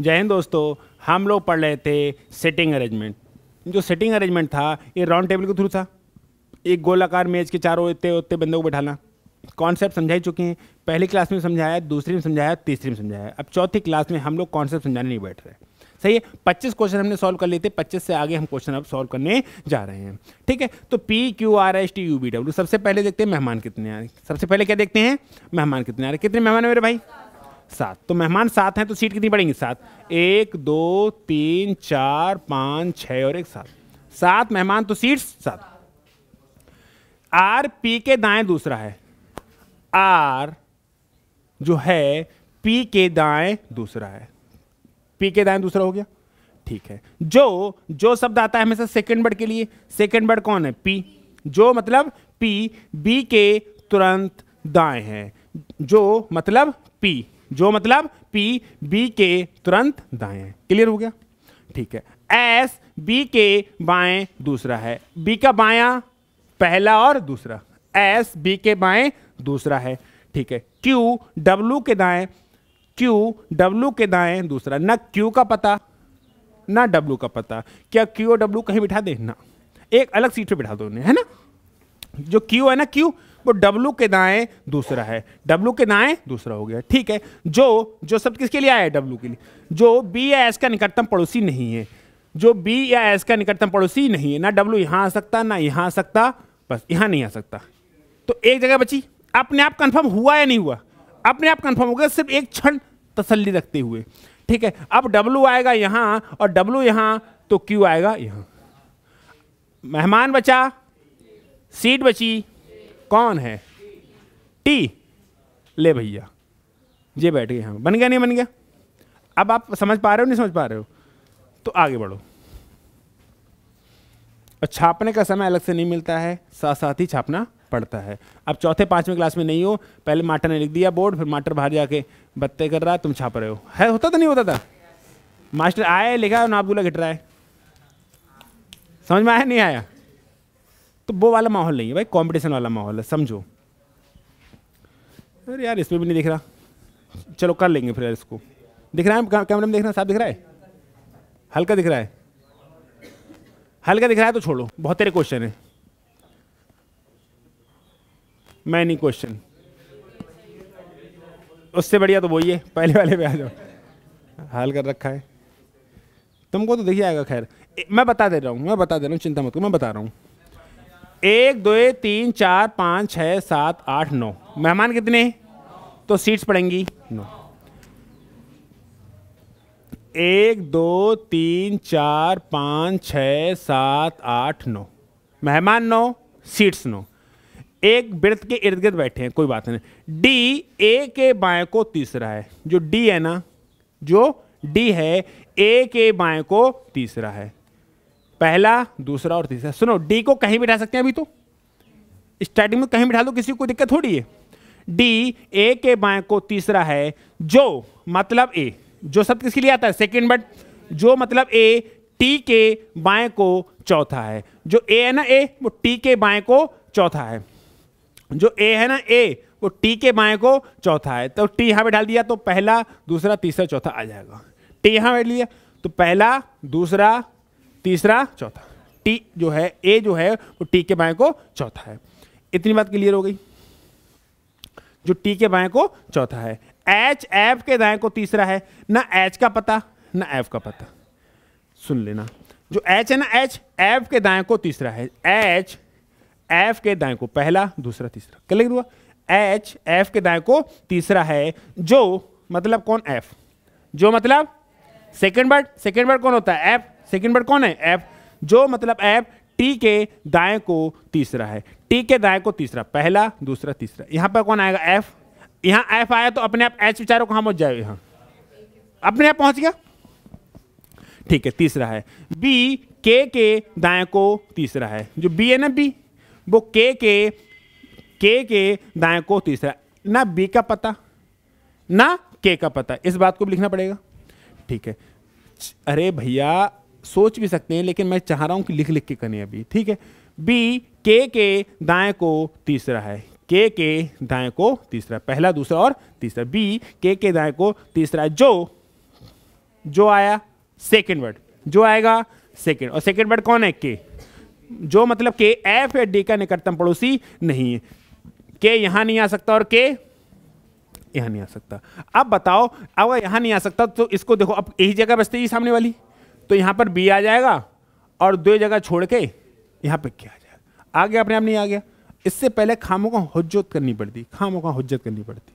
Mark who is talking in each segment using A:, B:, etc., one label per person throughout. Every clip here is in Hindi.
A: जय हिंद दोस्तों हम लोग पढ़ रहे थे सेटिंग अरेंजमेंट जो सेटिंग अरेंजमेंट था ये राउंड टेबल के थ्रू था एक गोलाकार मेज के चारों इतने उतने बंदों को बैठाना कॉन्सेप्ट समझा ही चुके हैं पहली क्लास में समझाया दूसरी में समझाया तीसरी में समझाया अब चौथी क्लास में हम लोग कॉन्सेप्ट समझाने नहीं बैठ रहे सही है पच्चीस क्वेश्चन हमने सॉल्व कर लिए थे पच्चीस से आगे हम क्वेश्चन अब सॉल्व करने जा रहे हैं ठीक है तो P Q R S T U B W सबसे पहले देखते हैं मेहमान कितने आ रहे सबसे पहले क्या देखते हैं मेहमान कितने आ रहे कितने मेहमान है मेरे भाई सात तो मेहमान सात हैं तो सीट कितनी पड़ेंगी सात एक दो तीन चार पाँच छः और एक सात सात मेहमान तो सीट सात आर पी के दाएं दूसरा है आर जो है पी के दाएं दूसरा है पी के दाएं दूसरा हो गया ठीक है जो जो शब्द आता है हमेशा सेकंड बर्ड के लिए सेकंड बर्ड कौन है पी जो मतलब पी बी के तुरंत दाएं है जो मतलब पी जो मतलब पी बी के तुरंत दाएं क्लियर हो गया ठीक है एस बी के बाएं दूसरा है बी का बाया पहला और दूसरा एस बी के बाएं दूसरा है ठीक है क्यू डब्लू के दाएं क्यू डब्लू के दाएं दूसरा ना क्यू का पता ना डब्लू का पता क्या क्यू और डब्लू कहीं बिठा दे ना एक अलग सीट पे बिठा दो है ना जो क्यू है ना क्यू वो डब्लू के दाएं दूसरा है डब्लू के दाएं दूसरा हो गया ठीक है जो जो शब्द किसके लिए आया है डब्लू के लिए जो बी या एस का निकटतम पड़ोसी नहीं है जो बी या एस का निकटतम पड़ोसी नहीं है ना डब्लू यहाँ आ सकता ना यहाँ आ सकता बस यहाँ नहीं आ सकता तो एक जगह बची अपने आप कन्फर्म हुआ या नहीं हुआ अपने आप कन्फर्म हो गया सिर्फ एक क्षण तसल्ली रखते हुए ठीक है अब डब्लू आएगा यहाँ और डब्लू यहाँ तो क्यू आएगा यहाँ मेहमान बचा सीट बची कौन है टी ले भैया ये बैठ गए हम बन गया नहीं बन गया अब आप समझ पा रहे हो नहीं समझ पा रहे हो तो आगे बढ़ो और छापने का समय अलग से नहीं मिलता है साथ साथ ही छापना पड़ता है अब चौथे पांचवें क्लास में नहीं हो पहले माटर ने लिख दिया बोर्ड फिर माटर बाहर जाके बत्ते कर रहा तुम छाप रहे हो है होता था तो नहीं होता था मास्टर आए लिखा नाप नापगुला घट रहा है समझ में आया नहीं आया तो वो वाला माहौल नहीं है भाई कॉम्पिटिशन वाला माहौल है समझो अरे यार इसमें भी नहीं दिख रहा चलो कर लेंगे फिर इसको दिख रहा है कैमरे में देख रहे साफ दिख रहा है हल्का दिख रहा है हल्का दिख रहा है तो छोड़ो बहुत तेरे क्वेश्चन है मैं नहीं क्वेश्चन उससे बढ़िया तो वही है पहले वाले पे आ जाओ हाल कर रखा है तुमको तो दिख जाएगा खैर मैं बता दे रहा हूँ मैं बता दे रहा हूँ चिंता मत करो मैं बता रहा हूँ एक दो तीन चार पाँच छः सात आठ नौ मेहमान कितने तो सीट्स पड़ेंगी नौ एक दो तीन चार पाँच छः सात आठ नौ मेहमान नौ सीट्स नौ एक वृत्त के इर्द गिर्द बैठे हैं कोई बात नहीं डी ए के बाएं को तीसरा है जो डी है ना जो डी है ए के बाएं को तीसरा है पहला दूसरा और तीसरा सुनो डी को कहीं बिठा सकते हैं अभी तो स्टार्टिंग में कहीं बिठा दो किसी को दिक्कत थोड़ी है डी ए के बाएं को तीसरा है जो मतलब ए जो सब किसके लिए आता है सेकेंड बट जो मतलब ए टी के बाएं को चौथा है जो ए है ना ए वो टी के बाएं को चौथा है जो ए है ना ए वो टी के बाएं को चौथा है तो टी यहां पे डाल दिया तो पहला दूसरा तीसरा चौथा आ जाएगा टी यहां बैठ लिया तो पहला दूसरा तीसरा चौथा टी जो है ए जो है वो टी के बाएं को चौथा है इतनी बात क्लियर हो गई जो टी के बाएं को चौथा है एच एफ के दाएं को तीसरा है ना एच का पता ना एफ का पता सुन लेना जो एच है ना एच एफ के दाएं को तीसरा है एच एफ के दाएं को पहला दूसरा तीसरा क्या हुआ एच एफ के दाएं को तीसरा है जो मतलब कौन एफ जो मतलब सेकेंड वर्ड सेकेंड वर्ड कौन होता है एफ सेकेंड वर्ड कौन है एफ जो मतलब एफ टी के दाएं को तीसरा है टी के दाएं को तीसरा पहला दूसरा तीसरा यहां पर कौन आएगा एफ यहां एफ आया तो अपने आप एच विचारों कहां पहुंच जाए यहां अपने आप पहुंच गया ठीक है तीसरा है बी के के दाएं को तीसरा है जो बी है ना बी वो के के के के दाएं को तीसरा ना बी का पता ना के का पता इस बात को भी लिखना पड़ेगा ठीक है अरे भैया सोच भी सकते हैं लेकिन मैं चाह रहा हूं कि लिख लिख के करें अभी ठीक है बी के के दाएं को तीसरा है के के दाएं को तीसरा पहला दूसरा और तीसरा बी के के दाएं को तीसरा जो जो आया सेकेंड वर्ड जो आएगा सेकेंड और सेकेंड वर्ड कौन है के जो मतलब के एफ या डी का निकटतम पड़ोसी नहीं है के यहां नहीं आ सकता और के यहां नहीं आ सकता अब बताओ अब यहां नहीं आ सकता तो इसको देखो अब यही जगह बचती है सामने वाली तो यहाँ पर बी आ जाएगा और दो जगह छोड़ के यहाँ पर क्या आ जाएगा आ गया अपने आप नहीं आ गया इससे पहले खामों का हजत करनी पड़ती खामों का हजत करनी पड़ती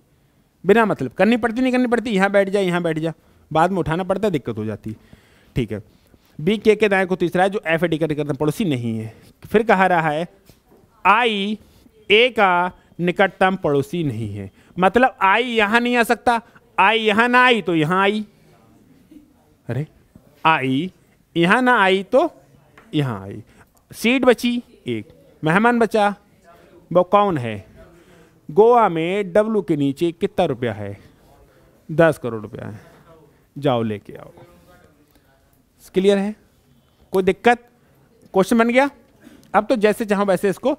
A: बिना मतलब करनी पड़ती नहीं करनी पड़ती यहाँ बैठ जा यहाँ बैठ जा बाद में उठाना पड़ता है दिक्कत हो जाती ठीक है बी के के दाएँ को तीसरा तो है जो एफ ए डी का निकटतम पड़ोसी नहीं है फिर कहा रहा है आई ए का निकटतम पड़ोसी नहीं है मतलब आई यहाँ नहीं आ सकता आई यहाँ ना आई तो यहाँ आई अरे आई यहाँ ना आई तो यहाँ आई सीट बची एक मेहमान बचा वो कौन है गोवा में डब्लू के नीचे कितना रुपया है दस करोड़ रुपया है जाओ लेके आओ क्लियर है कोई दिक्कत क्वेश्चन बन गया अब तो जैसे चाहो वैसे इसको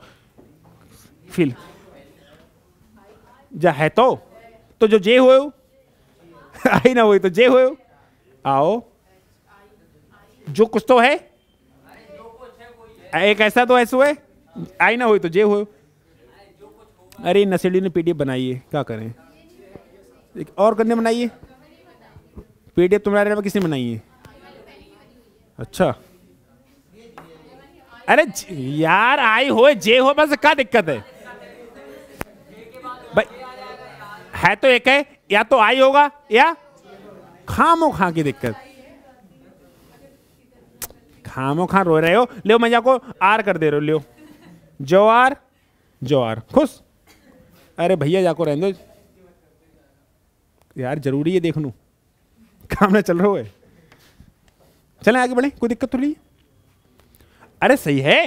A: फिल जा है तो तो जो जे हुए हो आई ना हुई तो जे हुए हो आओ जो कुछ तो है एक ऐसा तो ऐसा है आई ना हुई तो जे हो अरे नशेड़ी ने पीडीएफ बनाई है क्या करें एक और करने बनाइए पीडीएफ तुम्हारे अलावा किसने बनाई है अच्छा अरे यार आई हो जे हो बस क्या दिक्कत है भाई है तो एक है या तो आई होगा या खामो खा की दिक्कत खामो खा रो रहे हो ले मैया को आर कर दे रहे हो लियो जो आर खुश अरे भैया जाको रह दो यार जरूरी है लू काम ना चल रहा है चले आगे बढ़े कोई दिक्कत थोड़ी अरे सही है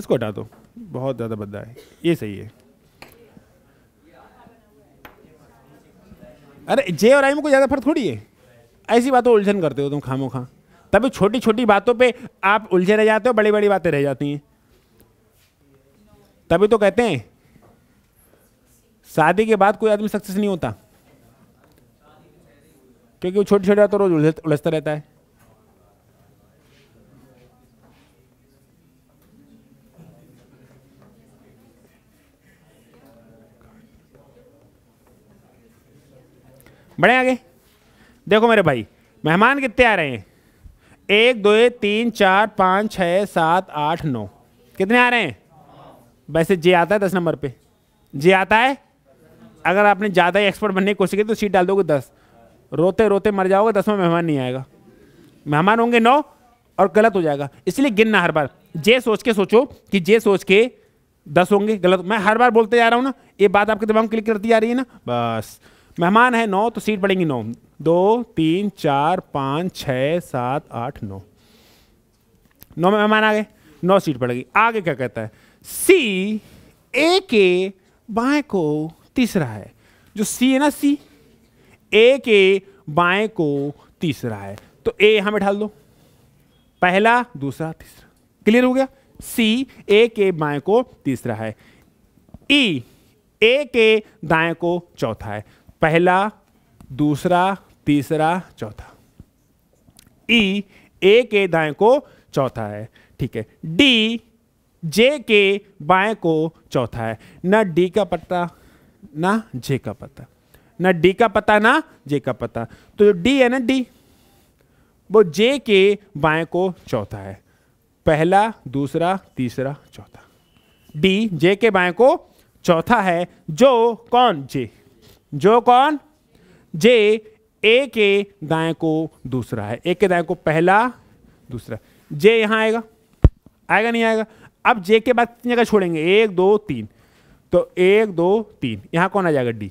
A: इसको हटा दो बहुत ज़्यादा बद्दा है ये सही है अरे जे और आई में कोई ज़्यादा फर्क थोड़ी है ऐसी बातों उलझन करते हो तुम खामो खां तभी छोटी छोटी बातों पे आप उलझे रह जाते हो बड़ी बड़ी बातें रह जाती हैं तभी तो कहते हैं शादी के बाद कोई आदमी सक्सेस नहीं होता क्योंकि वो छोटी छोटी बातों रोज उलझता रहता है बढ़े आगे देखो मेरे भाई मेहमान कितने आ रहे हैं एक दो तीन चार पाँच छः सात आठ नौ कितने आ रहे हैं वैसे जे आता है दस नंबर पे जे आता है अगर आपने ज़्यादा ही एक्सपर्ट बनने की कोशिश की तो सीट डाल दोगे दस रोते रोते मर जाओगे दसवा मेहमान नहीं आएगा मेहमान होंगे नौ और गलत हो जाएगा इसलिए गिनना हर बार जे सोच के सोचो कि जे सोच के दस होंगे गलत मैं हर बार बोलते जा रहा हूँ ना ये बात आपके दिमाग में क्लिक करती जा रही है ना बस मेहमान है नौ तो सीट पड़ेगी नौ दो तीन चार पाँच छ सात आठ नौ नौ मेहमान आ गए नौ सीट पड़ेगी आगे क्या कहता है सी ए के बाएं को तीसरा है जो सी है ना सी ए के बाएं को तीसरा है तो ए यहां बैठा दो पहला दूसरा तीसरा क्लियर हो गया सी ए के बाएं को तीसरा है ई e, ए के दाएं को चौथा है पहला दूसरा तीसरा चौथा ई ए के दाएं को चौथा है ठीक है डी जे के बाएं को चौथा है ना डी का पता ना जे का पता ना डी का पता ना जे का पता तो जो डी है ना डी वो जे के बाएं को चौथा है पहला दूसरा तीसरा चौथा डी जे के बाएं को चौथा है जो कौन जे जो कौन जे ए के दाएं को दूसरा है ए के दाएं को पहला दूसरा जे यहां आएगा आएगा नहीं आएगा अब जे के बाद कितनी जगह छोड़ेंगे एक दो तीन तो एक दो तीन यहां कौन आ जाएगा डी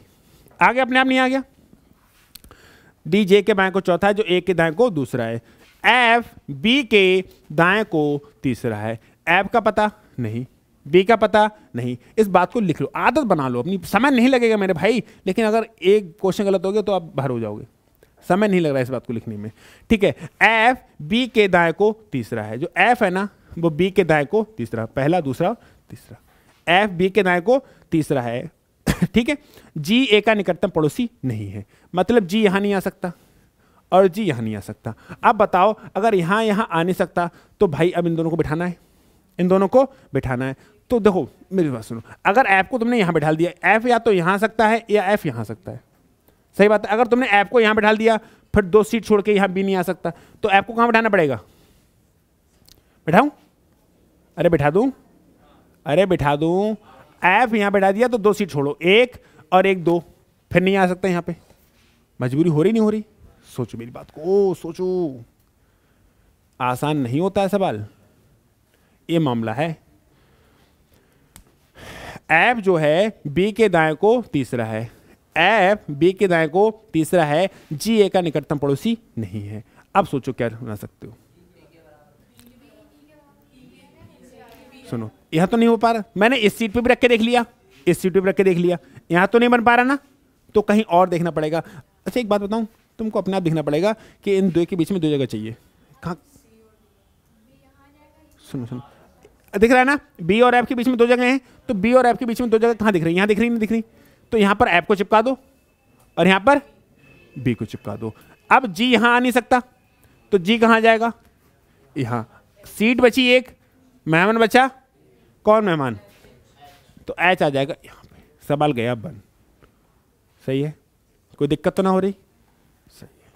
A: आगे अपने आप नहीं आ गया डी जे के बाएं को चौथा है जो ए के दाएं को दूसरा है एफ बी के दाएं को तीसरा है एफ का पता नहीं बी का पता नहीं इस बात को लिख लो आदत बना लो अपनी समय नहीं लगेगा मेरे भाई लेकिन अगर एक क्वेश्चन गलत हो गया तो आप बाहर हो जाओगे समय नहीं लग रहा है इस बात को लिखने में ठीक है एफ बी के दाय को तीसरा है जो एफ है ना वो बी के दाए को तीसरा पहला दूसरा तीसरा एफ बी के दाए को तीसरा है ठीक है जी ए का निकटतम पड़ोसी नहीं है मतलब जी यहां नहीं आ सकता और जी यहां नहीं आ सकता अब बताओ अगर यहां यहां आ नहीं सकता तो भाई अब इन दोनों को बिठाना है इन दोनों को बिठाना है तो देखो मेरी बात सुनो अगर ऐप को तुमने यहाँ बैठा दिया ऐप या तो यहाँ सकता है या ऐप यहाँ सकता है सही बात है अगर तुमने ऐप को यहाँ बैठा दिया फिर दो सीट छोड़ के यहाँ भी नहीं आ सकता तो ऐप को कहाँ बैठाना पड़ेगा बैठाऊँ अरे बैठा दूँ अरे बैठा दूँ ऐप यहाँ बैठा दिया तो दो सीट छोड़ो एक और एक दो फिर नहीं आ सकता यहाँ पे मजबूरी हो रही नहीं हो रही सोचो मेरी बात को ओ सोचो आसान नहीं होता है सवाल ये मामला है ऐप जो है बी के दाएं को तीसरा है ऐप बी के दाएं को तीसरा है जी ए का निकटतम पड़ोसी नहीं है अब सोचो क्या बना सकते हो सुनो यह तो नहीं हो पा रहा मैंने इस सीट पे भी रख के देख लिया इस सीट पे भी रख के देख लिया यहां तो नहीं बन पा रहा ना तो कहीं और देखना पड़ेगा अच्छा एक बात बताऊं तुमको अपने आप देखना पड़ेगा कि इन दो के बीच में दो जगह चाहिए कहा सुनो सुनो दिख रहा है ना बी और एफ के बीच में दो जगह हैं तो बी और एफ के बीच में दो जगह कहाँ दिख रही है यहाँ दिख रही नहीं दिख रही तो यहाँ पर एफ को चिपका दो और यहाँ पर बी को चिपका दो अब जी यहाँ आ नहीं सकता तो जी कहाँ जाएगा यहाँ सीट बची एक मेहमान बचा कौन मेहमान तो एच आ जाएगा यहाँ पर सवाल गया बन सही है कोई दिक्कत तो ना हो रही सही है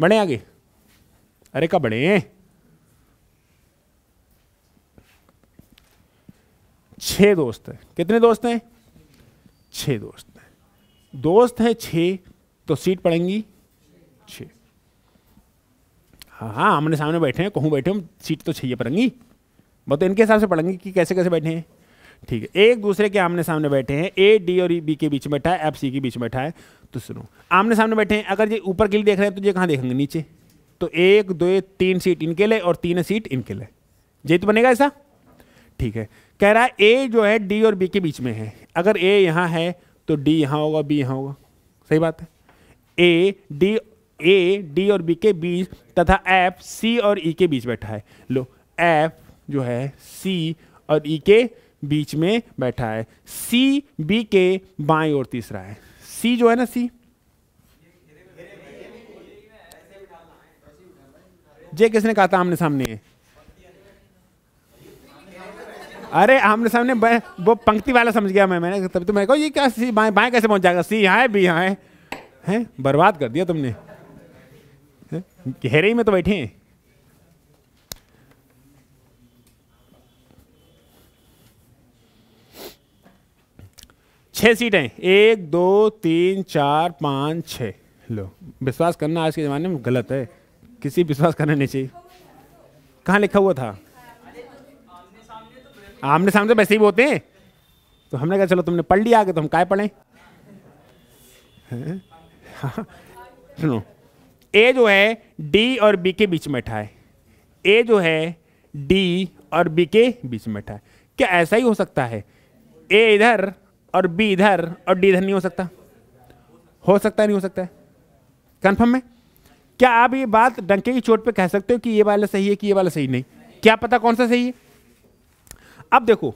A: बढ़े आगे अरे कब बढ़े छह दोस्त हैं कितने दोस्त हैं छह दोस्त हैं दोस्त हैं छह तो सीट पड़ेंगी छः हाँ हाँ आमने सामने बैठे हैं कहूँ बैठे हम सीट तो छह पड़ेंगी बहुत मतलब इनके हिसाब से पड़ेंगी कि कैसे कैसे बैठे हैं ठीक है एक दूसरे के आमने सामने बैठे हैं ए डी और बी के बीच में बैठा है एफ सी के बीच में बैठा है तो सुनो आमने सामने बैठे हैं अगर ये ऊपर के लिए देख रहे हैं तो ये कहाँ देखेंगे नीचे तो एक दो तीन सीट इनके लिए और तीन सीट इनके लिए ये तो बनेगा ऐसा ठीक है कह रहा है ए जो है डी और बी के बीच में है अगर ए यहाँ है तो डी यहाँ होगा बी यहाँ होगा सही बात है ए डी ए डी और बी के बीच तथा एफ सी और ई e के बीच बैठा है लो एफ जो है सी और ई e के बीच में बैठा है सी बी के बाएं और तीसरा है सी जो है ना सी जे किसने कहा था आमने सामने है अरे आमने सामने वो पंक्ति वाला समझ गया मैं मैंने तभी तो मैं कहो ये क्या सी बाएँ बाएँ कैसे पहुँच जाएगा सी यहाँ है बी यहाँ है हैं बर्बाद कर दिया तुमने घेरे ही में तो बैठे हैं छः सीटें एक दो तीन चार पाँच छ लो विश्वास करना आज के ज़माने में गलत है किसी विश्वास करना नहीं चाहिए कहाँ लिखा हुआ था आमने सामने तो वैसे ही बोलते हैं तो हमने कहा चलो तुमने पढ़ लिया आगे तो हम काय पढ़ें हाँ। सुनो ए जो है डी और बी के बीच में ठाए ए जो है डी और बी के बीच में ठाए क्या ऐसा ही हो सकता है ए इधर और बी इधर और डी इधर नहीं हो सकता हो सकता है नहीं हो सकता है कन्फर्म है क्या आप ये बात डंके की चोट पे कह सकते हो कि ये वाला सही है कि ये वाला सही नहीं क्या पता कौन सा सही है अब देखो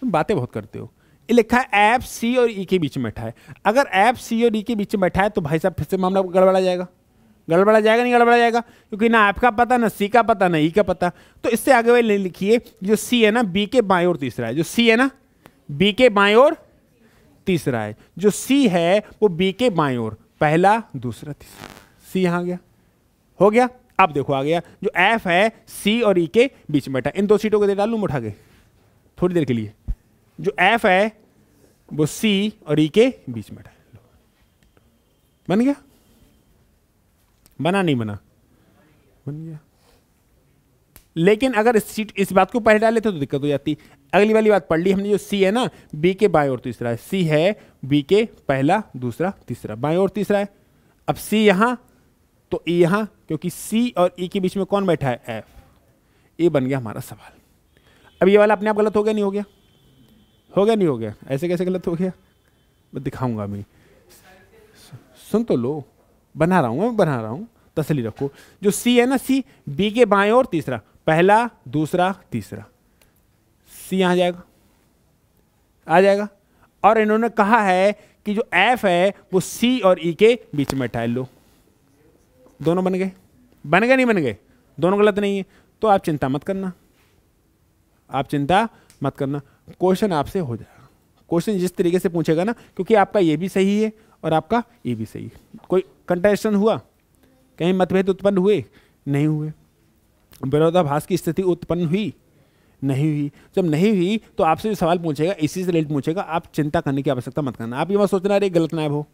A: तुम बातें बहुत करते हो ये लिखा है ऐप सी और ई e के बीच में बैठा है अगर ऐप सी और ई e के बीच में बैठा है तो भाई साहब फिर से मामला गड़बड़ा जाएगा गड़बड़ा जाएगा नहीं गड़बड़ा जाएगा क्योंकि ना ऐप का पता ना सी का पता ना ई e का पता तो इससे आगे वे लिखिए जो सी है ना बी के बाएं और तीसरा है जो सी है ना बी के बाएं और तीसरा है जो सी है वो बी के बाएं और पहला दूसरा तीसरा सी यहाँ आ गया हो गया अब देखो आ गया जो एफ है सी और ई e के बीच में बैठा इन दो सीटों को दे डालू उठा के थोड़ी देर के लिए जो एफ है वो सी और ई e के बीच में बैठा है बन गया बना नहीं बना बन गया लेकिन अगर इस इस बात को पहले डाले तो दिक्कत हो जाती अगली वाली बात पढ़ ली हमने जो सी है ना बी के बाएं और तीसरा है सी है बी के पहला दूसरा तीसरा बाएं और तीसरा है अब सी यहां तो ई e यहां क्योंकि सी और ई e के बीच में कौन बैठा है एफ ये बन गया हमारा सवाल अब ये वाला अपने आप गलत हो गया नहीं हो गया हो गया नहीं हो गया ऐसे कैसे गलत हो गया मैं दिखाऊंगा मैं सुन तो लो बना रहा हूँ मैं बना रहा हूँ तसली रखो जो सी है ना सी बी के बाएं और तीसरा पहला दूसरा तीसरा सी आ जाएगा आ जाएगा और इन्होंने कहा है कि जो एफ है वो सी और ई e के बीच में टाइल लो दोनों बन गए बन गए नहीं बन गए दोनों गलत नहीं है तो आप चिंता मत करना आप चिंता मत करना क्वेश्चन आपसे हो जाएगा क्वेश्चन जिस तरीके से पूछेगा ना क्योंकि आपका ये भी सही है और आपका ये भी सही है कोई कंटेस्टन हुआ कहीं मतभेद उत्पन्न हुए नहीं हुए विरोधाभास की स्थिति उत्पन्न हुई नहीं हुई जब नहीं हुई तो आपसे भी सवाल पूछेगा इसी से रिलेटेड पूछेगा आप चिंता करने की आवश्यकता मत करना आप ये मत सोचना अरे गलत नायब हो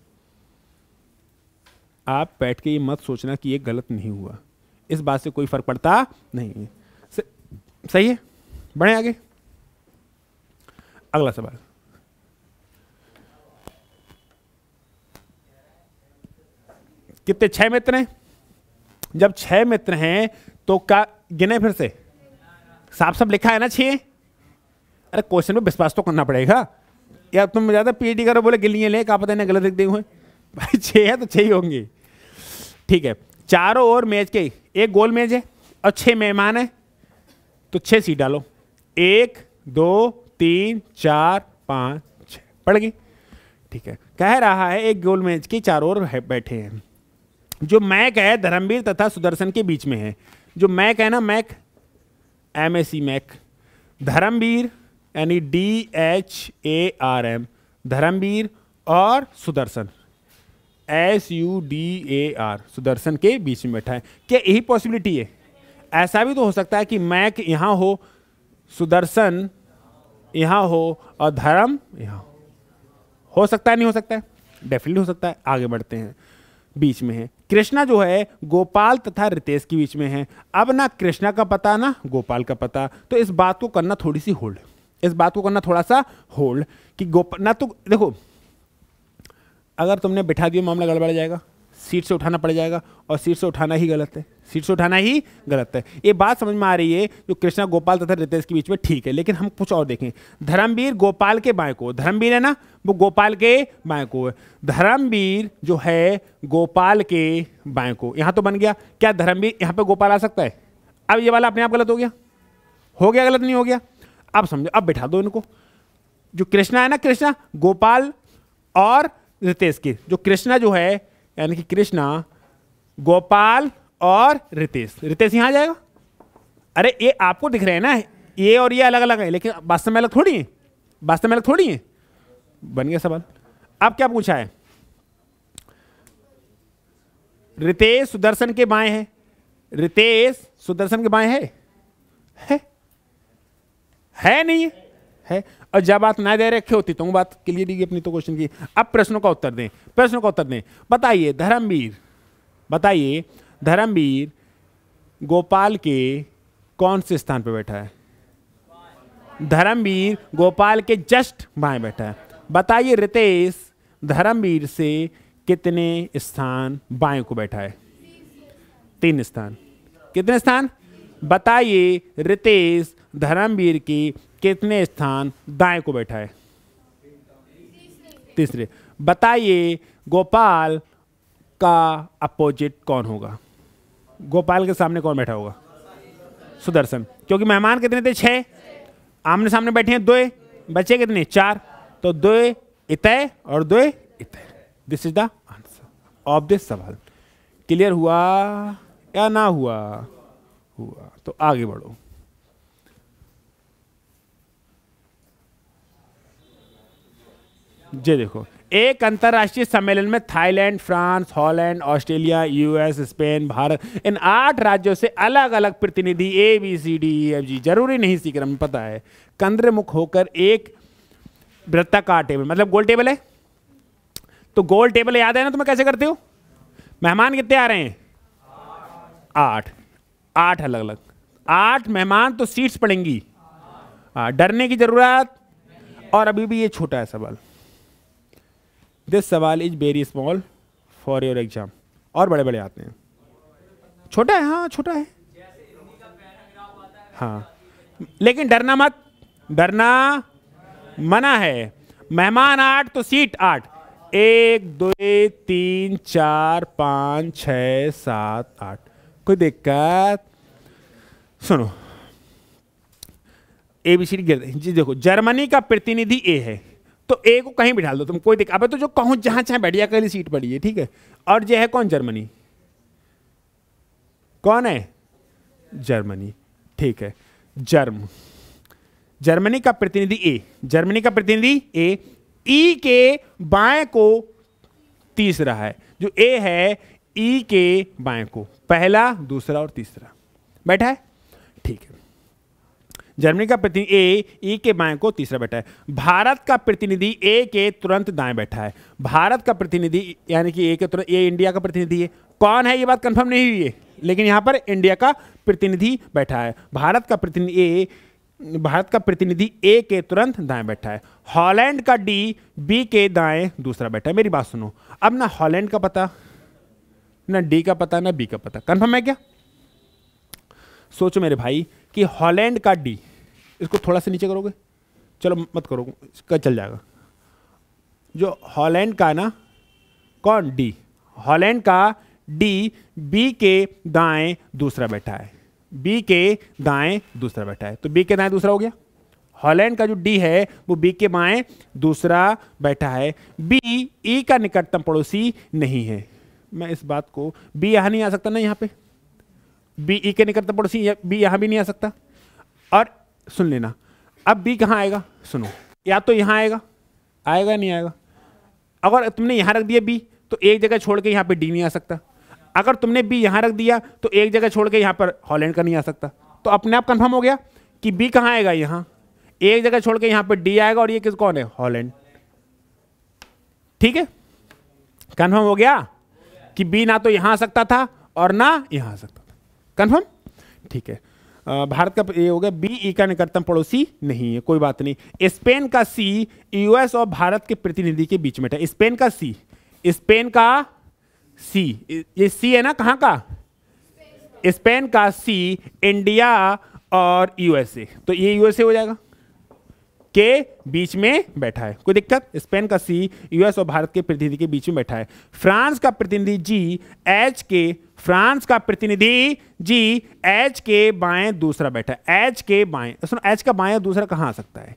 A: आप बैठ के ये मत सोचना कि ये गलत नहीं हुआ इस बात से कोई फर्क पड़ता नहीं सही है बढ़े आगे अगला सवाल कितने छह मित्र हैं जब छह मित्र हैं तो क्या गिने फिर से साफ साफ लिखा है ना छे अरे क्वेश्चन में विश्वास तो करना पड़ेगा या तुम ज्यादा पीएचडी e करो बोले गिलिए ले क्या पता नहीं गलत लिख दे हुए भाई छह है तो छह ही होंगे ठीक है चारों ओर मेज के एक गोल मेज है और छह मेहमान है तो छह सीट डालो एक दो तीन चार पाँच छ पड़ गई ठीक है कह रहा है एक गोल मेज के चारों ओर है, बैठे हैं जो मैक है धर्मवीर तथा सुदर्शन के बीच में है जो मैक है ना Mac M A C Mac Dharmveer यानी D H A R M Dharmveer और Sudarshan S U D A R Sudarshan के बीच में बैठा है क्या यही पॉसिबिलिटी है ऐसा भी तो हो सकता है कि मैक यहाँ हो सुदर्शन यहाँ हो और धर्म यहाँ हो हो सकता है नहीं हो सकता है डेफिनेटली हो सकता है आगे बढ़ते हैं बीच में है कृष्णा जो है गोपाल तथा रितेश के बीच में है अब ना कृष्णा का पता ना गोपाल का पता तो इस बात को करना थोड़ी सी होल्ड इस बात को करना थोड़ा सा होल्ड कि गोपाल ना तो देखो अगर तुमने बिठा दिया मामला गड़बड़ जाएगा सीट से उठाना पड़ जाएगा और सीट से उठाना ही गलत है सीट से उठाना ही गलत है ये बात समझ में आ रही है जो कृष्णा गोपाल तथा रितेश के बीच में ठीक है लेकिन हम कुछ और देखें धर्मवीर गोपाल के बाएं को धर्मवीर है ना वो गोपाल के बाएं को है धर्मवीर जो है गोपाल के बाएं को यहाँ तो बन गया क्या धर्मवीर यहाँ पर गोपाल आ सकता है अब ये वाला अपने आप गलत हो गया हो गया गलत नहीं हो गया अब समझो अब बैठा दो इनको जो कृष्णा है ना कृष्णा गोपाल और रितेश के जो कृष्णा जो है यानी कि कृष्णा गोपाल और रितेश रितेश यहाँ जाएगा अरे ये आपको दिख रहे हैं ना ये और ये अलग अलग है लेकिन वास्तव में अलग थोड़ी है वास्तव में अलग थोड़ी है बन गया सवाल अब क्या पूछा है रितेश सुदर्शन के बाएं है रितेश सुदर्शन के बाएं है है है नहीं है है और जब बात ना दे रखे होती तो बात क्लियर दी अपनी तो क्वेश्चन की अब प्रश्नों का उत्तर दें प्रश्नों का उत्तर दें बताइए धर्मवीर बताइए धर्मवीर गोपाल के कौन से स्थान पर बैठा है धर्मवीर गोपाल के जस्ट बाएं बैठा है बताइए रितेश धर्मवीर से कितने स्थान बाएं को बैठा है तीन स्थान कितने स्थान बताइए रितेश धर्मवीर के कितने स्थान दाएं को बैठा है तीसरे बताइए गोपाल का अपोजिट कौन होगा गोपाल के सामने कौन बैठा होगा सुदर्शन क्योंकि मेहमान कितने थे छः आमने सामने बैठे हैं दो बच्चे कितने चार तो दो इतय और दो इतय this is the answer of this सवाल क्लियर हुआ या ना हुआ हुआ तो आगे बढ़ो जी देखो एक अंतर्राष्ट्रीय सम्मेलन में Thailand France Holland Australia US Spain Bharat इन आठ राज्यों से अलग अलग प्रतिनिधि A B C D E F G जरूरी नहीं सीख रहा पता है कंद्रमुख होकर एक वृत्ताकार टेबल मतलब गोल टेबल है तो गोल टेबल याद है ना तुम्हें कैसे करते हो मेहमान कितने आ रहे हैं आठ आठ अलग अलग आठ मेहमान तो सीट्स पड़ेंगी हाँ, डरने की ज़रूरत और अभी भी ये छोटा है सवाल दिस सवाल is very small for your exam और बड़े बड़े आते हैं छोटा है हाँ छोटा है हाँ लेकिन डरना मत डरना मना है मेहमान आठ तो सीट आठ एक दो तीन चार पाँच छ सात आठ कोई दिक्कत सुनो ए बी सी डी जी देखो जर्मनी का प्रतिनिधि ए है तो ए को कहीं बिठा दो तुम कोई दिक्कत अब तो जो कहूँ जहां चाहे बैठ जाए अकेली सीट पड़ी है ठीक है और जो है कौन जर्मनी कौन है जर्मनी ठीक है जर्म जर्मनी का प्रतिनिधि ए जर्मनी का प्रतिनिधि ए ई e के बाएं को तीसरा है जो ए है ई e के बाएं को पहला दूसरा और तीसरा बैठा है ठीक है जर्मनी का प्रतिनिधि ए ई के बाएं को तीसरा बैठा है भारत का प्रतिनिधि ए के तुरंत दाएं बैठा है भारत का प्रतिनिधि यानी कि ए के तुरंत ए इंडिया का प्रतिनिधि है कौन है ये बात कंफर्म नहीं हुई है लेकिन यहाँ पर इंडिया का प्रतिनिधि बैठा है भारत का प्रतिनिधि ए भारत का प्रतिनिधि ए के तुरंत दाएं बैठा है हॉलैंड का डी बी के दाएं दूसरा बैठा है मेरी बात सुनो अब ना हॉलैंड का पता ना डी का पता ना बी का पता कन्फर्म है क्या सोचो मेरे भाई कि हॉलैंड का डी इसको थोड़ा सा नीचे करोगे चलो मत करो इसका चल जाएगा जो हॉलैंड का ना कौन डी हॉलैंड का डी बी के दाएं दूसरा बैठा है बी के दाएं दूसरा बैठा है तो बी के दाएं दूसरा हो गया हॉलैंड का जो डी है वो बी के बाएं दूसरा बैठा है बी ई का निकटतम पड़ोसी नहीं है मैं इस बात को बी यहाँ नहीं आ सकता ना यहाँ पे बी ई के निकटतम पड़ोसी बी यहाँ भी नहीं आ सकता और सुन लेना अब बी कहाँ आएगा सुनो या तो यहाँ आएगा आएगा नहीं आएगा अगर तुमने यहाँ रख दिया बी तो एक जगह छोड़ के यहाँ पे डी नहीं आ सकता अगर तुमने बी यहाँ रख दिया तो एक जगह छोड़ के यहाँ पर हॉलैंड का नहीं आ सकता तो अपने आप कन्फर्म हो गया कि बी कहाँ आएगा यहाँ एक जगह छोड़ के यहाँ पर डी आएगा और ये किस कौन है हॉलैंड ठीक है कन्फर्म हो गया कि बी ना तो यहाँ आ सकता था और ना यहाँ आ सकता था कन्फर्म ठीक है भारत का ये हो गया बी ई का निकटतम पड़ोसी नहीं है कोई बात नहीं स्पेन का सी यूएस और भारत के प्रतिनिधि के बीच में था स्पेन का सी स्पेन का सी ये सी है ना कहाँ का स्पेन का सी इंडिया और यूएसए तो ये यूएसए हो जाएगा के बीच में बैठा है कोई दिक्कत स्पेन का सी यूएस और भारत के प्रतिनिधि के बीच में बैठा है फ्रांस का प्रतिनिधि जी एच के फ्रांस का प्रतिनिधि जी एच के बाएं दूसरा बैठा है एच के बाएं सुनो एच का बाएं दूसरा कहां आ सकता है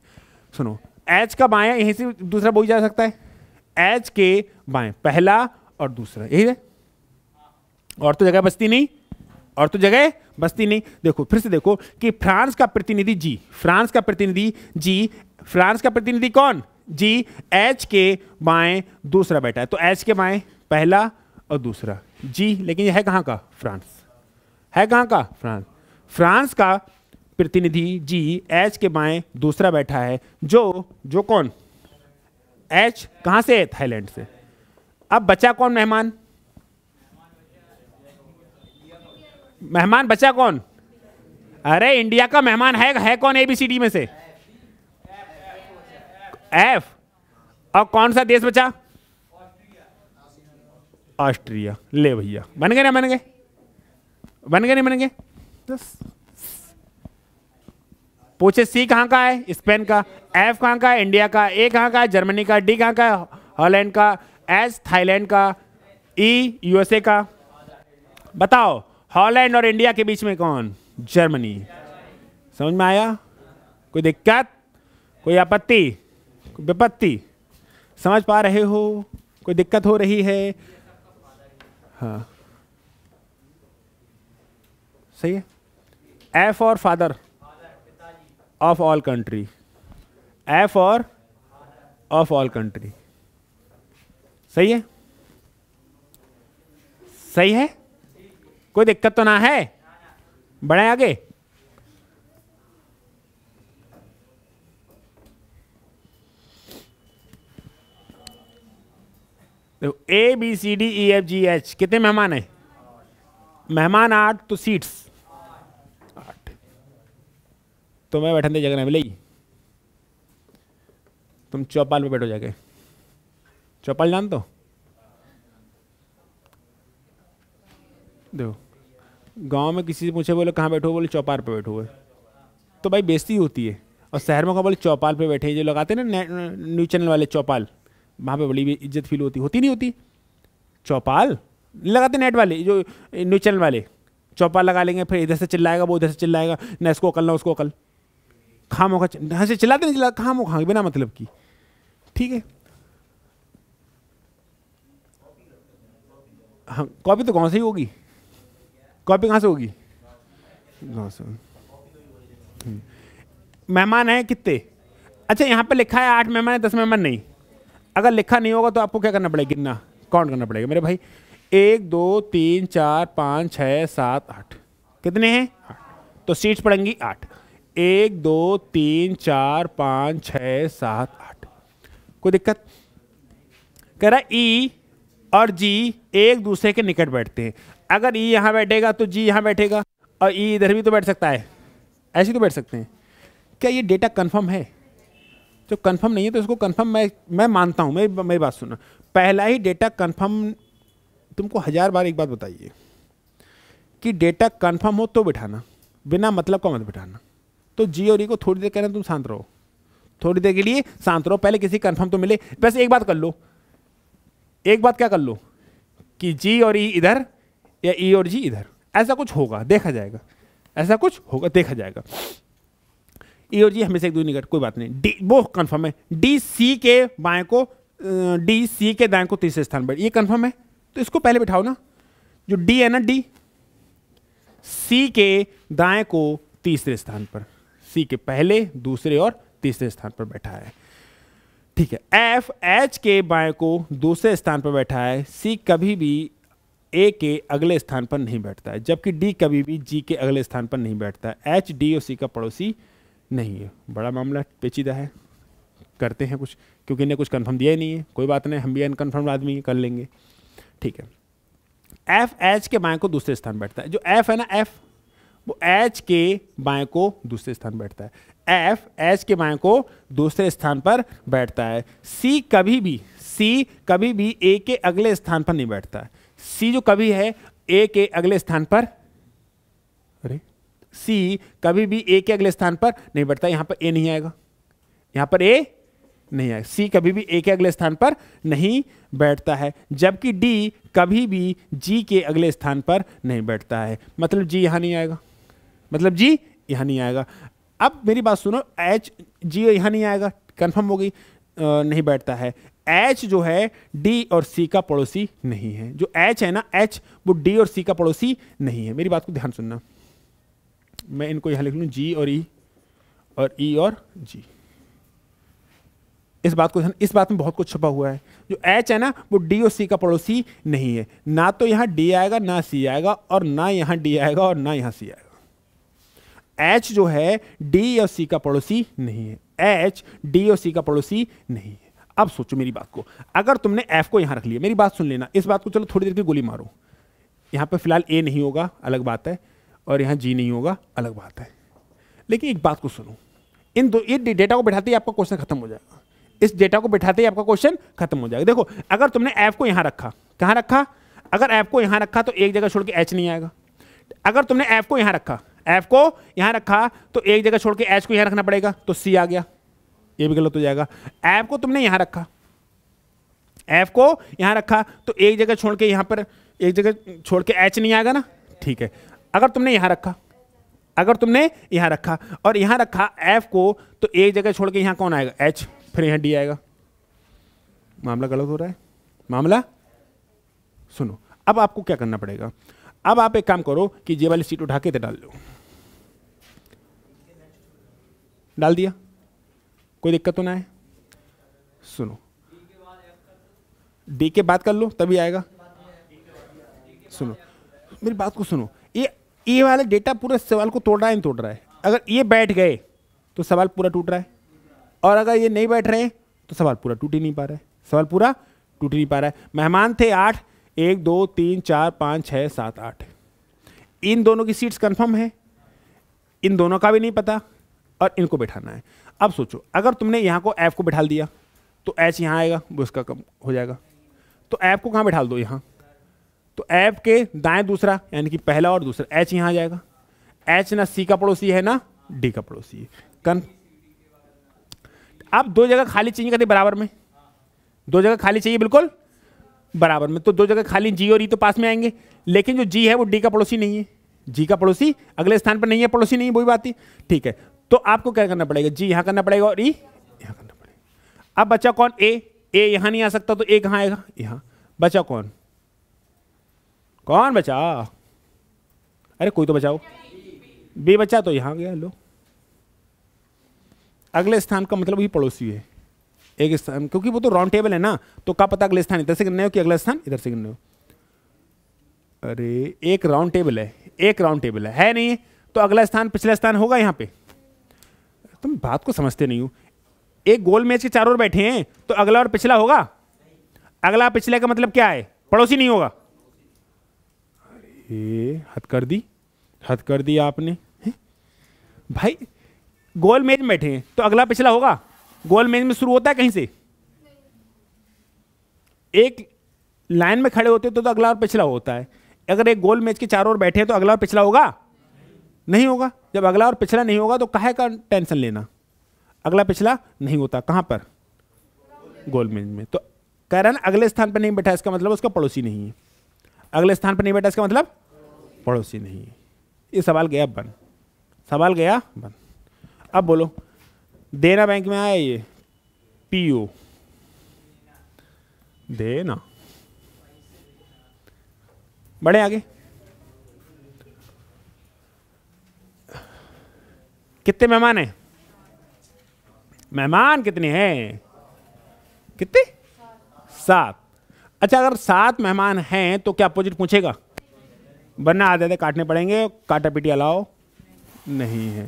A: सुनो एच का बाएं यहीं से दूसरा बोल जा सकता है एच के बाएं पहला और दूसरा यही है और तो जगह बचती नहीं और तो जगह बस्ती नहीं देखो फिर से देखो कि फ्रांस का प्रतिनिधि जी फ्रांस का प्रतिनिधि जी फ्रांस का प्रतिनिधि कौन जी एच के बाएं दूसरा बैठा है तो एच के बाएं पहला और दूसरा जी लेकिन यह है कहां का फ्रांस है कहां का फ्रांस फ्रांस का प्रतिनिधि जी एच के बाएं दूसरा बैठा है जो जो कौन एच कहां से थाईलैंड से अब बचा कौन मेहमान मेहमान बचा कौन अरे इंडिया का मेहमान है है कौन एबीसीडी में से एफ और कौन सा देश बचा ऑस्ट्रिया ले भैया बन गए ना बन गए बन गए नहीं बन गए पूछे सी कहाँ का है स्पेन का एफ कहाँ का है इंडिया का ए कहाँ का है जर्मनी का डी कहाँ का है हॉलैंड का एस थाईलैंड का ई e यूएसए का बताओ हॉलैंड और इंडिया के बीच में कौन जर्मनी समझ में आया कोई दिक्कत कोई आपत्ति कोई विपत्ति समझ पा रहे हो कोई दिक्कत हो रही है हाँ सही है एफ और father of all country F और ऑफ ऑल कंट्री सही है सही है कोई दिक्कत तो ना है बढ़े आगे देखो A B C D E F G H कितने मेहमान है मेहमान आठ तो सीट्स आठ तो मैं बैठने जगह नहीं मिलेगी तुम चौपाल पे बैठो जाके चौपाल जान दो तो? देखो गांव में किसी से पूछे बोले कहाँ बैठो बोले चौपार पर बैठो हुए तो भाई बेस्ती होती है और शहर में कहा बोले चौपाल पर बैठे जो लगाते ना न्यूज चैनल वाले चौपाल वहाँ पर बड़ी इज्जत फील होती होती नहीं होती चौपाल लगाते नेट वाले जो न्यूज चैनल वाले चौपाल लगा लेंगे फिर इधर से चिल्लाएगा वो इधर से चिल्लाएगा ना इसको अकल ना उसको अकल खाम होगा यहाँ से चिल्लाते नहीं चिल्ला खाम हो हाँ, बिना मतलब की ठीक है हाँ कॉपी तो कौन सी होगी कॉपी कहाँ से होगी हम्म। मेहमान है कितने अच्छा यहाँ पे लिखा है आठ मेहमान है दस मेहमान नहीं अगर लिखा नहीं होगा तो आपको क्या करना पड़ेगा गिनना काउंट करना पड़ेगा मेरे भाई एक दो तीन चार पाँच छः सात आठ कितने हैं आठ तो सीट्स पड़ेंगी आठ एक दो तीन चार पाँच छः सात आठ कोई दिक्कत कह रहा ई और जी एक दूसरे के निकट बैठते हैं अगर ई यहाँ बैठेगा तो जी यहाँ बैठेगा और ई इधर भी तो बैठ सकता है ऐसे तो बैठ सकते हैं क्या ये डेटा कन्फर्म है जो कन्फर्म नहीं है तो इसको कन्फर्म मैं मैं मानता हूँ मैं मेरी बात सुनना पहला ही डेटा कन्फर्म तुमको हज़ार बार एक बात बताइए कि डेटा कन्फर्म हो तो बिठाना बिना मतलब का मत बिठाना तो जी और ई e को थोड़ी देर कहना तुम शांत रहो थोड़ी देर के लिए शांत रहो पहले किसी कन्फर्म तो मिले बस एक बात कर लो एक बात क्या कर लो कि जी और ई e इधर या ई और जी इधर ऐसा कुछ होगा देखा जाएगा ऐसा कुछ होगा देखा जाएगा ई और जी हमेशा एक दूसरे निकट कोई बात नहीं डी वो कन्फर्म है डी सी के बाएं को डी सी के दाएं को तीसरे स्थान पर ये कन्फर्म है तो इसको पहले बिठाओ ना जो डी है ना डी सी के दाएं को तीसरे स्थान पर सी के पहले दूसरे और तीसरे स्थान पर बैठा है ठीक है एफ एच के बाएं को दूसरे स्थान पर बैठा है सी कभी भी ए के अगले स्थान पर नहीं बैठता है जबकि डी कभी भी जी के अगले स्थान पर नहीं बैठता है एच डी और सी का पड़ोसी नहीं है बड़ा मामला पेचीदा है करते हैं कुछ क्योंकि इन्हें कुछ कन्फर्म दिया ही नहीं है कोई बात नहीं हम भी अनकन्फर्म आदमी कर लेंगे ठीक है एफ एच के बाएँ को दूसरे स्थान बैठता है जो एफ है ना एफ वो एच के बाएँ को दूसरे स्थान बैठता है एफ एच के बाएँ को दूसरे स्थान पर बैठता है सी कभी भी सी कभी भी ए के अगले स्थान पर नहीं बैठता है सी जो कभी है ए के अगले स्थान पर अरे सी कभी भी ए के अगले स्थान पर नहीं बढ़ता यहां पर ए नहीं आएगा यहां पर ए नहीं आएगा सी कभी भी ए के अगले स्थान पर नहीं बैठता है जबकि डी कभी भी जी के अगले स्थान पर नहीं बैठता है मतलब जी यहां नहीं आएगा मतलब जी यहां नहीं आएगा अब मेरी बात सुनो एच जी यहां नहीं आएगा कन्फर्म हो गई नहीं बैठता है एच जो है डी और सी का पड़ोसी नहीं है जो एच है ना एच वो डी और सी का पड़ोसी नहीं है मेरी बात को ध्यान सुनना मैं इनको यहां लिख लू जी और ई e और ई e और जी इस बात को इस बात में बहुत कुछ छुपा हुआ है जो एच है ना वो डी और सी का पड़ोसी नहीं है ना तो यहां डी आएगा ना सी आएगा और ना यहां डी आएगा और ना यहां सी आएगा एच जो है डी और सी का पड़ोसी नहीं है एच डी और सी का पड़ोसी नहीं है अब सोचो मेरी बात को अगर तुमने एफ को यहां रख लिया मेरी बात सुन लेना इस बात को चलो थोड़ी देर की गोली मारो यहां पर फिलहाल ए नहीं होगा अलग बात है और यहां जी नहीं होगा अलग बात है लेकिन एक बात को सुनो इन दो ये डेटा को बैठाते ही आपका क्वेश्चन खत्म हो जाएगा इस डेटा को बैठाते ही आपका क्वेश्चन खत्म हो जाएगा देखो अगर तुमने एफ को यहां रखा कहां रखा अगर एफ को यहां रखा तो एक जगह छोड़ के एच नहीं आएगा अगर तुमने एफ को यहां रखा एफ को यहां रखा तो एक जगह छोड़ के एच को यहां रखना पड़ेगा तो सी आ गया ये भी गलत हो जाएगा ऐप को तुमने यहां रखा ऐप को यहां रखा तो एक जगह छोड़ के यहां पर एक जगह छोड़ के एच नहीं आएगा ना ठीक है अगर तुमने यहां रखा अगर तुमने यहां रखा और यहां रखा एफ को तो एक जगह छोड़ के यहां कौन आएगा एच फिर यहां डी आएगा मामला गलत हो रहा है मामला सुनो अब आपको क्या करना पड़ेगा अब आप एक काम करो कि ये वाली सीट उठा के इधर डाल लो डाल दिया कोई दिक्कत तो ना है सुनो डी के बात कर लो तभी आएगा सुनो मेरी बात को सुनो ये ये वाला डेटा पूरा सवाल को तोड़ रहा है नहीं तोड़ रहा है अगर ये बैठ गए तो सवाल पूरा टूट रहा है और अगर ये नहीं बैठ रहे हैं तो सवाल पूरा टूट ही नहीं पा रहा है सवाल पूरा टूट ही नहीं पा रहा है मेहमान थे आठ एक दो तीन चार पाँच छः सात आठ इन दोनों की सीट्स कंफर्म है इन दोनों का भी नहीं पता और इनको बैठाना है अब सोचो अगर तुमने यहाँ को एफ को बैठा दिया तो एच यहाँ आएगा वो इसका कम हो जाएगा तो ऐप को कहाँ बैठा दो यहाँ तो ऐप के दाएं दूसरा यानी कि पहला और दूसरा एच यहाँ आ जाएगा एच ना सी का पड़ोसी है ना डी का पड़ोसी है कन आप दो जगह खाली चाहिए कहते बराबर में दो जगह खाली चाहिए बिल्कुल बराबर में तो दो जगह खाली जी और ई e तो पास में आएंगे लेकिन जो जी है वो डी का पड़ोसी नहीं है जी का पड़ोसी अगले स्थान पर नहीं है पड़ोसी नहीं है वही बात ही ठीक है तो आपको क्या करना पड़ेगा जी यहां करना पड़ेगा और ई यहां करना पड़ेगा अब बचा कौन ए ए यहां नहीं आ सकता तो ए कहां आएगा यहाँ बचा कौन कौन बचा अरे कोई तो बचाओ बी बचा तो यहां गया लो अगले स्थान का मतलब ही पड़ोसी है एक स्थान क्योंकि वो तो राउंड टेबल है ना तो क्या पता अगले स्थान इधर से गिनने हो कि अगला स्थान इधर से गिनने हो अरे एक राउंड टेबल है एक राउंड टेबल है है नहीं तो अगला स्थान पिछला स्थान होगा यहां पे तुम बात को समझते नहीं हो एक गोल मैच के चार ओवर बैठे हैं तो अगला और पिछला होगा अगला पिछले का मतलब क्या है पड़ोसी नहीं होगा अरे हद कर दी हद कर दी आपने है? भाई गोल मैच में बैठे हैं तो अगला पिछला होगा गोल मैच में शुरू होता है कहीं से एक लाइन में खड़े होते तो, तो अगला और पिछला होता है अगर एक गोल मैच के चार ओर बैठे हैं तो अगला और पिछला होगा नहीं होगा जब अगला और पिछला नहीं होगा तो कहे का टेंशन लेना अगला पिछला नहीं होता कहाँ पर गोलमेज में तो कह रहा है ना अगले स्थान पर नहीं बैठा इसका मतलब उसका पड़ोसी नहीं है अगले स्थान पर नहीं बैठा इसका मतलब पड़ोसी नहीं है ये सवाल गया बन सवाल गया बन अब बोलो देना बैंक में आया ये पीओ देना बड़े आगे कितने मेहमान हैं मेहमान कितने हैं कितने सात अच्छा अगर सात मेहमान हैं तो क्या अपोजिट पूछेगा वरना आधे आधे काटने पड़ेंगे काटा पीटी अलाओ नहीं है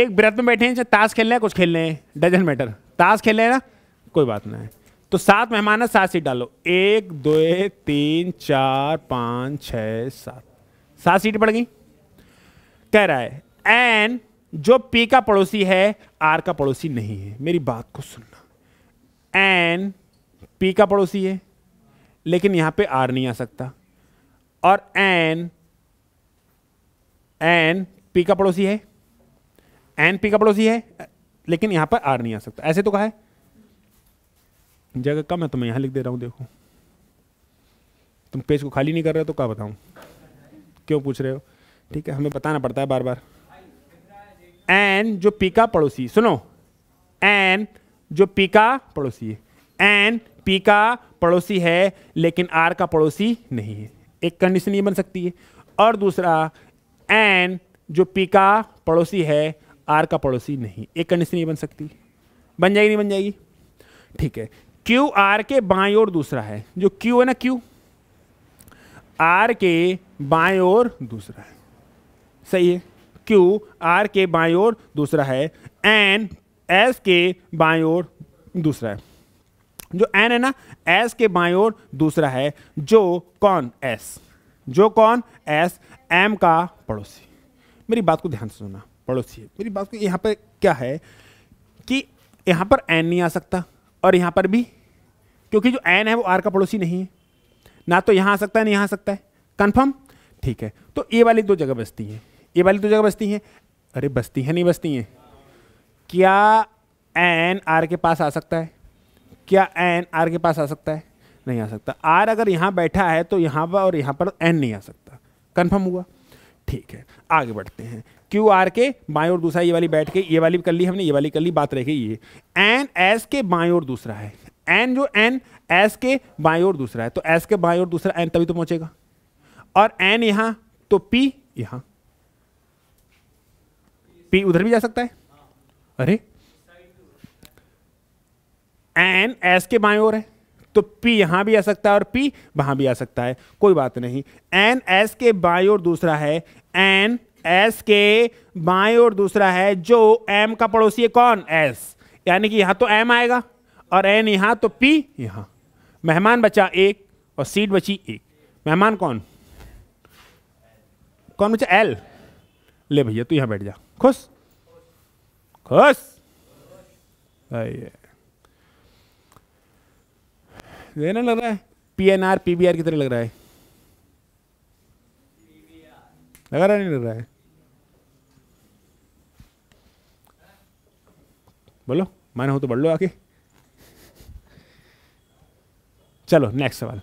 A: एक ब्रत में बैठे हैं अच्छा, ताश खेलना है कुछ खेलने हैं डजन मैटर ताश खेलने है ना कोई बात नहीं तो सात मेहमान है सात सीट डालो एक दो तीन चार पांच छ सात सात सीट पड़ गई कह रहा है एन जो पी का पड़ोसी है आर का पड़ोसी नहीं है मेरी बात को सुनना एन पी का पड़ोसी है लेकिन यहां पे आर नहीं आ सकता और एन एन पी का पड़ोसी है एन पी का पड़ोसी है लेकिन यहां पर आर नहीं आ सकता ऐसे तो कहा है जगह कम है तो मैं यहाँ लिख दे रहा हूँ देखो तुम पेज को खाली नहीं कर रहे हो तो क्या बताऊँ क्यों पूछ रहे हो ठीक है हमें बताना पड़ता है बार बार एन जो पीका पड़ोसी सुनो एन जो पीका पड़ोसी है एन पीका पड़ोसी है लेकिन आर का पड़ोसी नहीं है एक कंडीशन ये बन सकती है और दूसरा एन जो पीका पड़ोसी है आर का पड़ोसी नहीं एक कंडीशन ये बन सकती बन जाएगी नहीं बन जाएगी ठीक है क्यू आर के बाएं ओर दूसरा है जो क्यू है ना क्यू आर के बाएं ओर दूसरा है सही है क्यू आर के बाएं ओर दूसरा है एन एस के बाएं ओर दूसरा है जो एन है ना एस के बाएं ओर दूसरा है जो कौन एस जो कौन एस एम का पड़ोसी मेरी बात को ध्यान से सुनना पड़ोसी है मेरी बात को यहाँ पर क्या है कि यहाँ पर एन नहीं आ सकता और यहाँ पर भी क्योंकि जो एन है वो आर का पड़ोसी नहीं है ना तो यहाँ आ सकता है ना यहाँ आ सकता है कन्फर्म ठीक है तो ए वाली दो जगह बसती हैं ए वाली दो जगह बसती हैं अरे बसती हैं नहीं बसती हैं क्या एन आर के पास आ सकता है क्या एन आर के पास आ सकता है नहीं आ सकता आर अगर यहाँ बैठा है तो यहाँ पर और यहाँ पर एन नहीं आ सकता कन्फर्म हुआ ठीक है आगे बढ़ते हैं क्यू आर के बाएं और दूसरा ये वाली बैठ के ये वाली कर ली हमने ये वाली कर ली बात रह गई ये एन एस के बाएं और दूसरा है एन जो एन एस के बाई और दूसरा है तो एस के बाई और दूसरा एन तभी तो पहुंचेगा और एन यहां तो पी यहां पी उधर भी जा सकता है अरे एन एस के बाई और है तो पी यहां भी आ सकता है और पी वहां भी आ सकता है कोई बात नहीं एन एस के बाई और दूसरा है एन एस के बाई और दूसरा है जो एम का पड़ोसी है कौन एस यानी कि यहां तो एम आएगा और एन यहां तो पी यहां मेहमान बचा एक और सीट बची एक मेहमान कौन कौन बचा एल ले भैया तू यहां बैठ जा खुश खुश देना लग रहा है P N R P B R की तरह लग रहा है लग रहा नहीं लग रहा है बोलो मैंने हो तो बढ़ लो आके चलो नेक्स्ट सवाल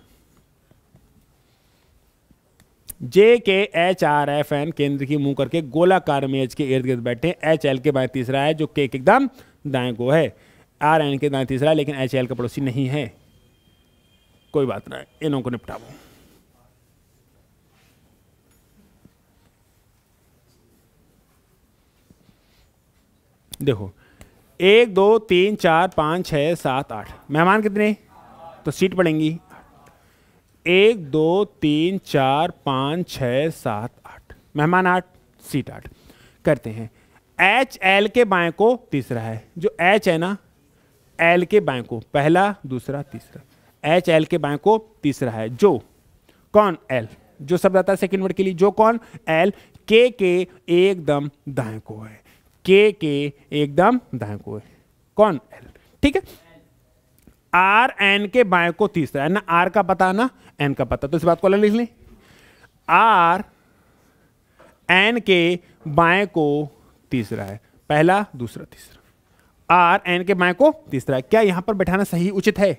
A: जे के एच आर एफ एन केंद्र की मुंह करके गोलाकार मेज के इर्द गिर्द बैठे एच एल के बाएं तीसरा है जो के एकदम दाएं को है आर एन के दाएं तीसरा लेकिन एच एल का पड़ोसी नहीं है कोई बात ना इनों को निपटाओ देखो एक दो तीन चार पाँच छह सात आठ मेहमान कितने तो सीट पड़ेंगी एक दो तीन चार पाँच छ सात आठ मेहमान आठ सीट आठ करते हैं एच एल के बाएं को तीसरा है जो एच है ना एल के बाएं को पहला दूसरा तीसरा एच एल के बाएं को तीसरा है जो कौन एल जो सब जाता है सेकेंड वर्ड के लिए जो कौन एल के के एकदम दाएं को है के के एकदम दाएं को है कौन एल ठीक है आर एन के बाएं को तीसरा है ना आर का पता ना एन का पता तो इस बात को लिख लें आर एन के बाएं को तीसरा है पहला दूसरा तीसरा आर एन के बाएं को तीसरा है क्या यहां पर बैठाना सही उचित है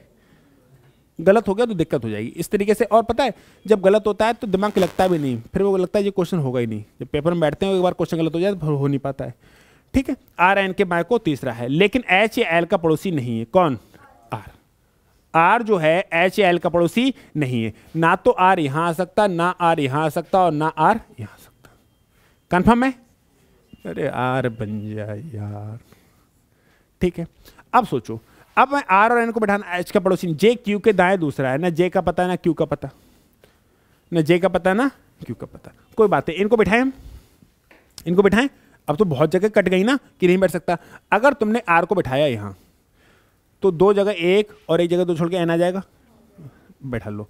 A: गलत हो गया तो दिक्कत हो जाएगी इस तरीके से और पता है जब गलत होता है तो दिमाग लगता भी नहीं फिर वो लगता है ये क्वेश्चन होगा ही नहीं जब पेपर में बैठते हैं एक बार क्वेश्चन गलत हो जाए तो हो नहीं पाता है ठीक है आर एन के बाएं को तीसरा है लेकिन एच या एल का पड़ोसी नहीं है कौन आर जो है एच एल का पड़ोसी नहीं है ना तो आर यहां आ सकता ना आर यहां आ सकता और ना आर यहां आ सकता कंफर्म है अरे आर बन जा यार ठीक है अब सोचो अब मैं आर और एन को बैठाना एच का पड़ोसी जे क्यू के दाएं दूसरा है ना जे का पता है ना क्यू का पता ना जे का पता ना क्यू का पता कोई बात है इनको बैठाए हम इनको बिठाए अब तो बहुत जगह कट गई ना कि नहीं बैठ सकता अगर तुमने आर को बैठाया यहां तो दो जगह एक और एक जगह दो छोड़ के एन आ जाएगा बैठा लो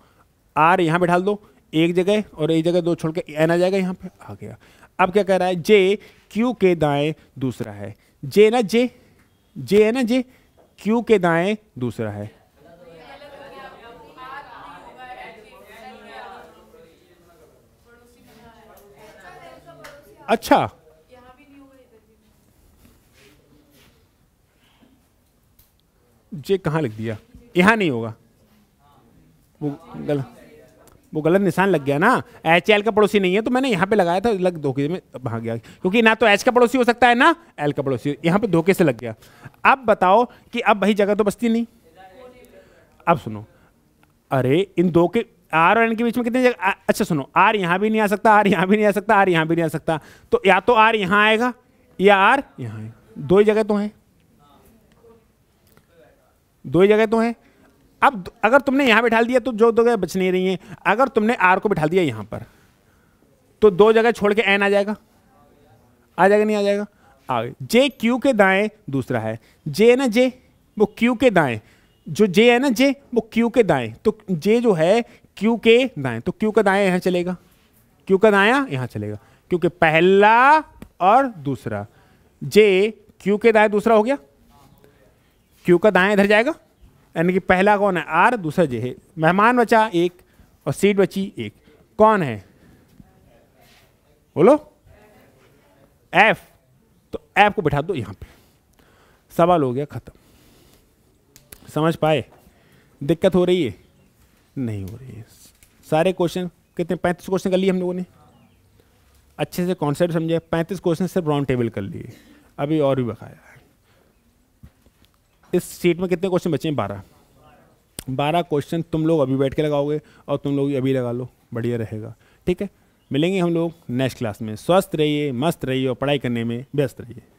A: आर यहाँ बैठा दो एक जगह और एक जगह दो छोड़ के एन आ जाएगा यहाँ पे आ गया अब क्या कह रहा है जे क्यू के दाएं दूसरा है जे ना जे जे है ना जे क्यू के दाएं दूसरा है अच्छा जे कहाँ लिख दिया यहाँ नहीं होगा वो गलत वो गलत निशान लग गया ना एच एल का पड़ोसी नहीं है तो मैंने यहाँ पे लगाया था लग धोखे में भाग गया क्योंकि ना तो एच का पड़ोसी हो सकता है ना एल का पड़ोसी यहाँ पे धोखे से लग गया अब बताओ कि अब वही जगह तो बचती नहीं अब सुनो अरे इन दो के आर और एन के बीच में कितनी जगह अच्छा सुनो आर यहाँ भी नहीं आ सकता आर यहाँ भी नहीं आ सकता आर यहाँ भी नहीं आ सकता तो या तो आर यहाँ आएगा या आर यहाँ आएगा दो ही जगह तो हैं दो ही जगह तो हैं अब अगर तुमने यहाँ बिठा दिया तो जो दो जगह बच नहीं रही हैं अगर तुमने आर को बिठा दिया यहाँ पर तो दो जगह छोड़ के एन आ जाएगा आ जाएगा नहीं आ जाएगा आ जे क्यू के दाएं दूसरा है जे है ना जे वो क्यू के दाएं जो जे है ना जे वो क्यू के दाएं तो जे जो है क्यू के दाएं तो क्यू का दाएं यहाँ चलेगा क्यू का दाया यहाँ चलेगा क्योंकि पहला और दूसरा जे क्यू के दाएं दूसरा हो गया क्यू का दाएं इधर जाएगा यानी कि पहला कौन है आर दूसरा जे है मेहमान बचा एक और सीट बची एक कौन है बोलो एफ तो एफ को बिठा दो यहां पे सवाल हो गया ख़त्म समझ पाए दिक्कत हो रही है नहीं हो रही है सारे क्वेश्चन कितने पैंतीस क्वेश्चन कर लिए हम लोगों ने अच्छे से कॉन्सेप्ट समझे पैंतीस क्वेश्चन सिर्फ राउंड टेबल कर लिए अभी और भी बकाया इस सीट में कितने क्वेश्चन बचे हैं बारह बारह क्वेश्चन तुम लोग अभी बैठ के लगाओगे और तुम लोग अभी लगा लो बढ़िया रहेगा ठीक है मिलेंगे हम लोग नेक्स्ट क्लास में स्वस्थ रहिए मस्त रहिए और पढ़ाई करने में व्यस्त रहिए